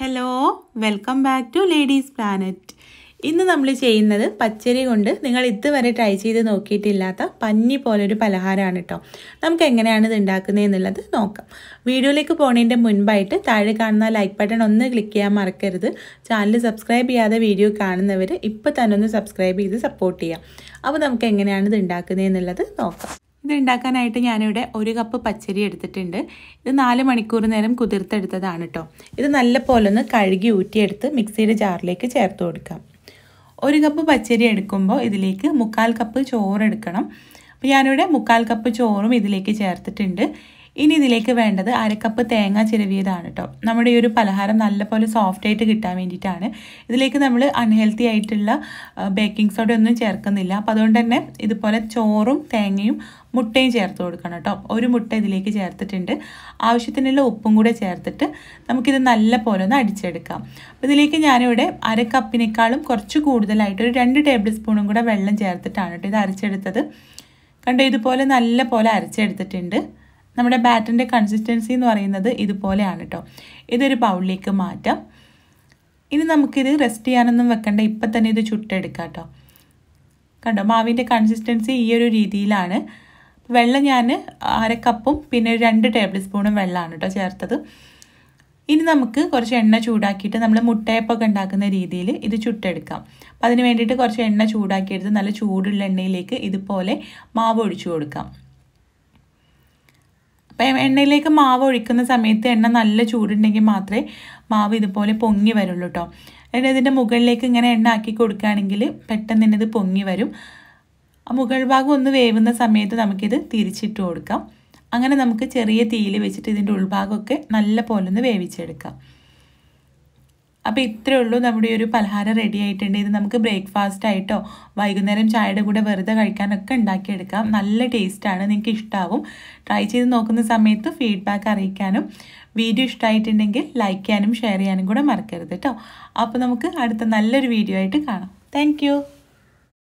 hello welcome back to ladies planet ഇന്ന് നമ്മൾ ചെയ്യുന്നത് പച്ചരി കൊണ്ട് നിങ്ങൾ ഇതുവരെ ട്രൈ ചെയ്ത് നോക്കിയിട്ടില്ലാത്ത പഞ്ഞി പോലൊരു പലഹാരമാണ് കേട്ടോ നമുക്ക് എങ്ങനെയാണ് ഇത് ഉണ്ടാക്കുന്നത് എന്നുള്ളത് നോക്കാം വീഡിയോയിലേക്ക് പോകുന്നതിൻ്റെ മുൻപായിട്ട് താഴെ കാണുന്ന ലൈക്ക് ബട്ടൺ ഒന്ന് ക്ലിക്ക് ചെയ്യാൻ മറക്കരുത് ചാനൽ സബ്സ്ക്രൈബ് ചെയ്യാതെ വീഡിയോ കാണുന്നവർ ഇപ്പോൾ തന്നെ ഒന്ന് സബ്സ്ക്രൈബ് ചെയ്ത് സപ്പോർട്ട് ചെയ്യാം അപ്പോൾ നമുക്ക് എങ്ങനെയാണ് ഇത് ഉണ്ടാക്കുന്നത് എന്നുള്ളത് നോക്കാം ഇത് ഉണ്ടാക്കാനായിട്ട് ഞാനിവിടെ ഒരു കപ്പ് പച്ചരി എടുത്തിട്ടുണ്ട് ഇത് നാല് മണിക്കൂർ നേരം കുതിർത്തെടുത്തതാണ് കേട്ടോ ഇത് നല്ല പോലെ ഒന്ന് കഴുകി ഊറ്റിയെടുത്ത് മിക്സിയുടെ ജാറിലേക്ക് ചേർത്ത് കൊടുക്കാം ഒരു കപ്പ് പച്ചരി എടുക്കുമ്പോൾ ഇതിലേക്ക് മുക്കാൽ കപ്പ് ചോറ് എടുക്കണം അപ്പോൾ ഞാനിവിടെ മുക്കാൽ കപ്പ് ചോറും ഇതിലേക്ക് ചേർത്തിട്ടുണ്ട് ഇനി ഇതിലേക്ക് വേണ്ടത് അരക്കപ്പ് തേങ്ങ ചിരവിയതാണ് കേട്ടോ നമ്മുടെ ഈ ഒരു പലഹാരം നല്ലപോലെ സോഫ്റ്റ് ആയിട്ട് കിട്ടാൻ വേണ്ടിയിട്ടാണ് ഇതിലേക്ക് നമ്മൾ അൺഹെൽത്തി ആയിട്ടുള്ള ബേക്കിംഗ് സോഡ ഒന്നും ചേർക്കുന്നില്ല അപ്പോൾ അതുകൊണ്ട് തന്നെ ഇതുപോലെ ചോറും തേങ്ങയും മുട്ടയും ചേർത്ത് കൊടുക്കണം കേട്ടോ ഒരു മുട്ട ഇതിലേക്ക് ചേർത്തിട്ടുണ്ട് ആവശ്യത്തിനുള്ള ഉപ്പും കൂടെ ചേർത്തിട്ട് നമുക്കിത് നല്ല പോലെ ഒന്ന് അടിച്ചെടുക്കാം അപ്പോൾ ഇതിലേക്ക് ഞാനിവിടെ അര കപ്പിനേക്കാളും കുറച്ച് കൂടുതലായിട്ട് ഒരു രണ്ട് ടേബിൾ സ്പൂണും കൂടെ വെള്ളം ചേർത്തിട്ടാണ് കേട്ടോ ഇത് അരച്ചെടുത്തത് കണ്ടോ ഇതുപോലെ നല്ല പോലെ അരച്ചെടുത്തിട്ടുണ്ട് നമ്മുടെ ബാറ്റിൻ്റെ കൺസിസ്റ്റൻസി എന്ന് പറയുന്നത് ഇതുപോലെയാണ് കേട്ടോ ഇതൊരു ബൗളിലേക്ക് മാറ്റാം ഇനി നമുക്കിത് റെസ്റ്റ് ചെയ്യാനൊന്നും വെക്കണ്ട ഇപ്പം തന്നെ ഇത് ചുട്ടെടുക്കാം കേട്ടോ കണ്ടോ മാവിൻ്റെ കൺസിസ്റ്റൻസി ഈ ഒരു രീതിയിലാണ് വെള്ളം ഞാൻ അര കപ്പും പിന്നെ രണ്ട് ടേബിൾ സ്പൂണും വെള്ളമാണ് കേട്ടോ ചേർത്തത് ഇനി നമുക്ക് കുറച്ച് എണ്ണ ചൂടാക്കിയിട്ട് നമ്മൾ മുട്ടയപ്പൊക്കെ ഉണ്ടാക്കുന്ന രീതിയിൽ ഇത് ചുട്ടെടുക്കാം അപ്പം അതിന് വേണ്ടിയിട്ട് കുറച്ച് എണ്ണ ചൂടാക്കിയെടുത്ത് നല്ല ചൂടുള്ള എണ്ണയിലേക്ക് ഇതുപോലെ മാവ് ഒഴിച്ചു കൊടുക്കാം അപ്പം എണ്ണയിലേക്ക് മാവ് ഒഴിക്കുന്ന സമയത്ത് എണ്ണ നല്ല ചൂടുണ്ടെങ്കിൽ മാത്രമേ മാവ് ഇതുപോലെ പൊങ്ങി വരുള്ളൂ കേട്ടോ എന്നിട്ട് ഇതിൻ്റെ മുകളിലേക്ക് ഇങ്ങനെ എണ്ണ ആക്കി കൊടുക്കുകയാണെങ്കിൽ പെട്ടെന്ന് തന്നെ ഇത് പൊങ്ങി വരും ആ മുകൾ ഭാഗം ഒന്ന് വേവുന്ന സമയത്ത് നമുക്കിത് തിരിച്ചിട്ട് കൊടുക്കാം അങ്ങനെ നമുക്ക് ചെറിയ തീയിൽ വെച്ചിട്ട് ഇതിൻ്റെ ഉൾഭാഗമൊക്കെ നല്ല പോലെ ഒന്ന് വേവിച്ചെടുക്കാം അപ്പോൾ ഇത്രയേ ഉള്ളൂ നമ്മുടെ ഒരു പലഹാരം റെഡി ആയിട്ടുണ്ട് ഇത് നമുക്ക് ബ്രേക്ക്ഫാസ്റ്റ് ആയിട്ടോ വൈകുന്നേരം ചായയുടെ കൂടെ വെറുതെ കഴിക്കാനൊക്കെ ഉണ്ടാക്കിയെടുക്കാം നല്ല ടേസ്റ്റാണ് നിങ്ങൾക്ക് ഇഷ്ടമാവും ട്രൈ ചെയ്ത് നോക്കുന്ന സമയത്ത് ഫീഡ്ബാക്ക് അറിയിക്കാനും വീഡിയോ ഇഷ്ടമായിട്ടുണ്ടെങ്കിൽ ലൈക്ക് ചെയ്യാനും ഷെയർ ചെയ്യാനും കൂടെ മറക്കരുത് കേട്ടോ അപ്പോൾ നമുക്ക് അടുത്ത നല്ലൊരു വീഡിയോ ആയിട്ട് കാണാം താങ്ക്